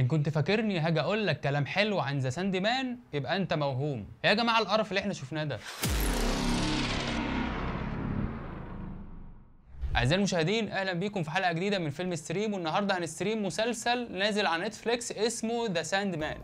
ان كنت فاكرني هاجي اقول لك كلام حلو عن ذا ساند مان يبقى انت موهوم يا جماعه القرف اللي احنا شفناه ده اعزائي المشاهدين اهلا بيكم في حلقه جديده من فيلم ستريم والنهارده هنستريم مسلسل نازل على نتفليكس اسمه ذا ساند مان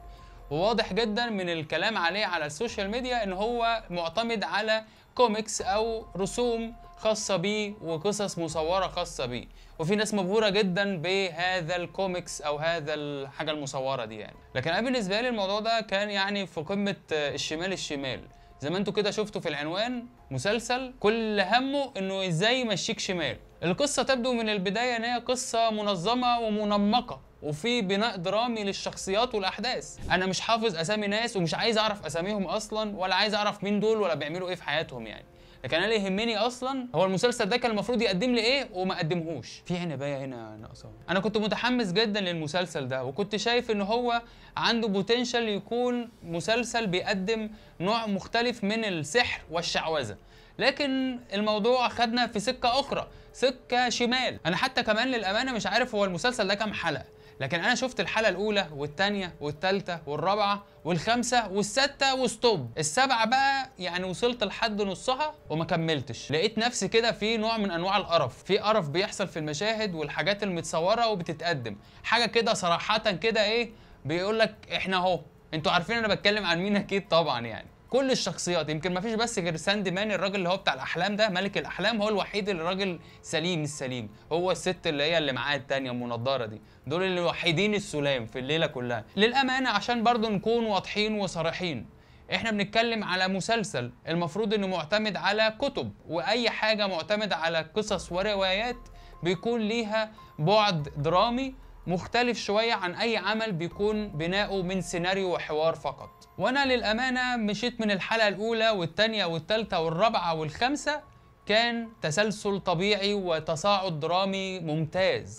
وواضح جدا من الكلام عليه على السوشيال ميديا ان هو معتمد على كوميكس او رسوم خاصه بيه وقصص مصوره خاصه بيه وفي ناس مبهوره جدا بهذا الكوميكس او هذا الحاجه المصوره دي يعني لكن انا بالنسبه لي الموضوع ده كان يعني في قمه الشمال الشمال زي ما انتوا كده شفتوا في العنوان مسلسل كل همه انه ازاي يمشيك شمال القصه تبدو من البدايه ان هي قصه منظمه ومنمقه وفي بناء درامي للشخصيات والاحداث انا مش حافظ اسامي ناس ومش عايز اعرف اساميهم اصلا ولا عايز اعرف مين دول ولا بيعملوا ايه في حياتهم يعني لكن انا اللي يهمني اصلا هو المسلسل ده كان المفروض يقدم لي ايه وما قدمهوش في عنبايه هنا ناقصه انا كنت متحمس جدا للمسلسل ده وكنت شايف ان هو عنده بوتنشال يكون مسلسل بيقدم نوع مختلف من السحر والشعوذه لكن الموضوع خدنا في سكه اخرى سكه شمال انا حتى كمان للامانه مش عارف هو المسلسل ده كام حلقه لكن انا شفت الحلقه الاولى والثانيه والثالثه والرابعه والخامسه والسادسه وستوب السبعه بقى يعني وصلت لحد نصها وما كملتش لقيت نفسي كده في نوع من انواع القرف في قرف بيحصل في المشاهد والحاجات المتصوره وبتتقدم حاجه كده صراحه كده ايه بيقول لك احنا اهو انتوا عارفين انا بتكلم عن مين اكيد طبعا يعني كل الشخصيات يمكن ما فيش بس غير ساند مان الراجل اللي هو بتاع الاحلام ده ملك الاحلام هو الوحيد اللي الراجل سليم السليم هو الست اللي هي اللي معاه التانية المنضرة دي دول الوحيدين السلام في الليلة كلها للأمانة عشان برضو نكون واضحين وصريحين احنا بنتكلم على مسلسل المفروض انه معتمد على كتب واي حاجة معتمدة على قصص وروايات بيكون ليها بعد درامي مختلف شوية عن أي عمل بيكون بناؤه من سيناريو وحوار فقط وأنا للأمانة مشيت من الحلقة الأولى والتانية والتالتة والرابعة والخامسة كان تسلسل طبيعي وتصاعد درامي ممتاز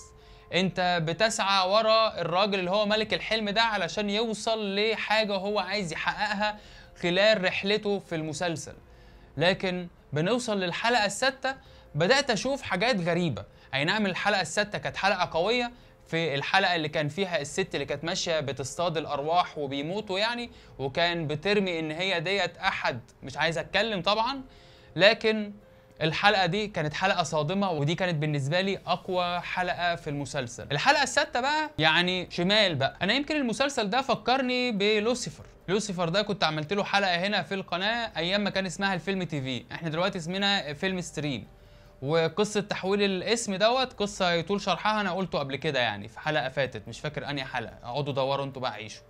انت بتسعى ورا الراجل اللي هو ملك الحلم ده علشان يوصل لحاجة هو عايز يحققها خلال رحلته في المسلسل لكن بنوصل للحلقة السادسة بدأت أشوف حاجات غريبة أي نعم الحلقة السادسة كانت حلقة قوية في الحلقه اللي كان فيها الست اللي كانت ماشيه بتصطاد الارواح وبيموتوا يعني وكان بترمي ان هي ديت احد مش عايز اتكلم طبعا لكن الحلقه دي كانت حلقه صادمه ودي كانت بالنسبه لي اقوى حلقه في المسلسل الحلقه السادسه بقى يعني شمال بقى انا يمكن المسلسل ده فكرني بلوسيفر لوسيفر ده كنت عملت له حلقه هنا في القناه ايام ما كان اسمها الفيلم تي في احنا دلوقتي اسمنا فيلم ستريم وقصه تحويل الاسم دوت قصه يطول شرحها انا قلته قبل كده يعني في حلقه فاتت مش فاكر انهي حلقه اقعدوا دوروا انتوا بقى عيشوا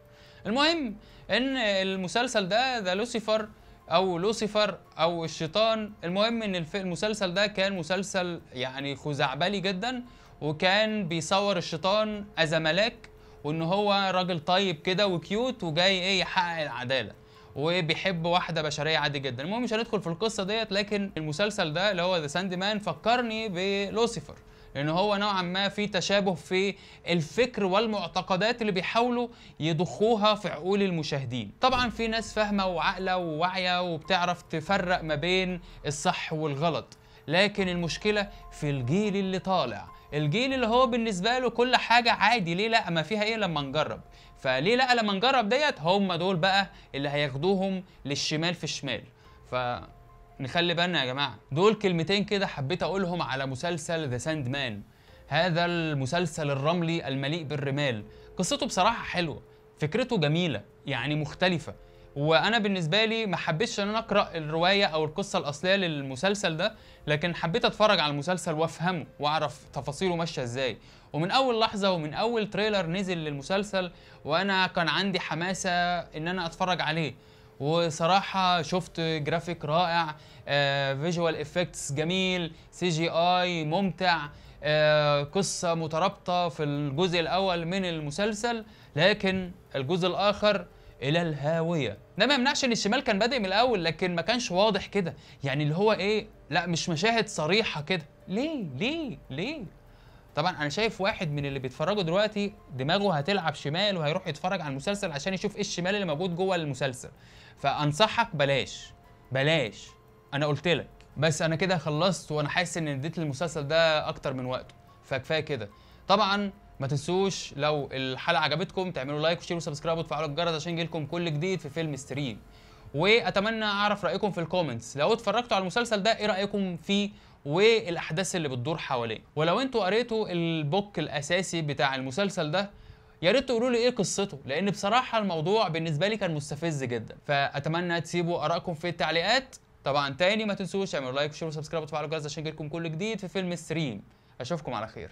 المهم ان المسلسل ده ذا لوسيفر او لوسيفر او الشيطان المهم ان المسلسل ده كان مسلسل يعني خزعبلي جدا وكان بيصور الشيطان از ملاك وان هو راجل طيب كده وكيوت وجاي ايه يحقق العداله وبيحب واحده بشريه عادي جدا المهم مش هندخل في القصه ديت لكن المسلسل ده اللي هو ذا ساند مان فكرني بلوسيفر لان هو نوعا ما في تشابه في الفكر والمعتقدات اللي بيحاولوا يضخوها في عقول المشاهدين طبعا في ناس فاهمه وعاقله وواعيه وبتعرف تفرق ما بين الصح والغلط لكن المشكله في الجيل اللي طالع الجيل اللي هو بالنسبه له كل حاجه عادي ليه لا ما فيها ايه لما نجرب فليه لا لما نجرب ديت هم دول بقى اللي هياخدوهم للشمال في الشمال ف نخلي بالنا يا جماعه دول كلمتين كده حبيت اقولهم على مسلسل ذا ساند مان هذا المسلسل الرملي المليء بالرمال قصته بصراحه حلوه فكرته جميله يعني مختلفه وانا بالنسبه لي ما حبيتش ان انا اقرا الروايه او القصه الاصليه للمسلسل ده لكن حبيت اتفرج على المسلسل وافهمه واعرف تفاصيله ماشيه ازاي ومن اول لحظه ومن اول تريلر نزل للمسلسل وانا كان عندي حماسه ان انا اتفرج عليه وصراحة شفت جرافيك رائع فيجوال آه، افكتس جميل سي جي اي ممتع آه، قصة مترابطة في الجزء الأول من المسلسل لكن الجزء الآخر الى الهاويه ده ما يمنعش ان الشمال كان بادئ من الاول لكن ما كانش واضح كده يعني اللي هو ايه لا مش مشاهد صريحه كده ليه ليه ليه طبعا انا شايف واحد من اللي بيتفرجوا دلوقتي دماغه هتلعب شمال وهيروح يتفرج على المسلسل عشان يشوف ايه الشمال اللي موجود جوه المسلسل فانصحك بلاش بلاش انا قلت لك بس انا كده خلصت وانا حاسس ان اديت للمسلسل ده اكتر من وقته فكفايه كده طبعا ما تنسوش لو الحلقه عجبتكم تعملوا لايك وشير وسبسكرايب وتفعلوا الجرس عشان يجيلكم كل جديد في فيلم ستريم واتمنى اعرف رايكم في الكومنتس لو اتفرجتوا على المسلسل ده ايه رايكم فيه والاحداث اللي بتدور حواليه ولو انتوا قريتوا البوك الاساسي بتاع المسلسل ده يا ريت تقولوا لي ايه قصته لان بصراحه الموضوع بالنسبه لي كان مستفز جدا فاتمنى تسيبوا ارائكم في التعليقات طبعا تاني ما تنسوش تعملوا لايك وشير وسبسكرايب وتفعلوا الجرس عشان يجيلكم كل جديد في فيلم ستريم اشوفكم على خير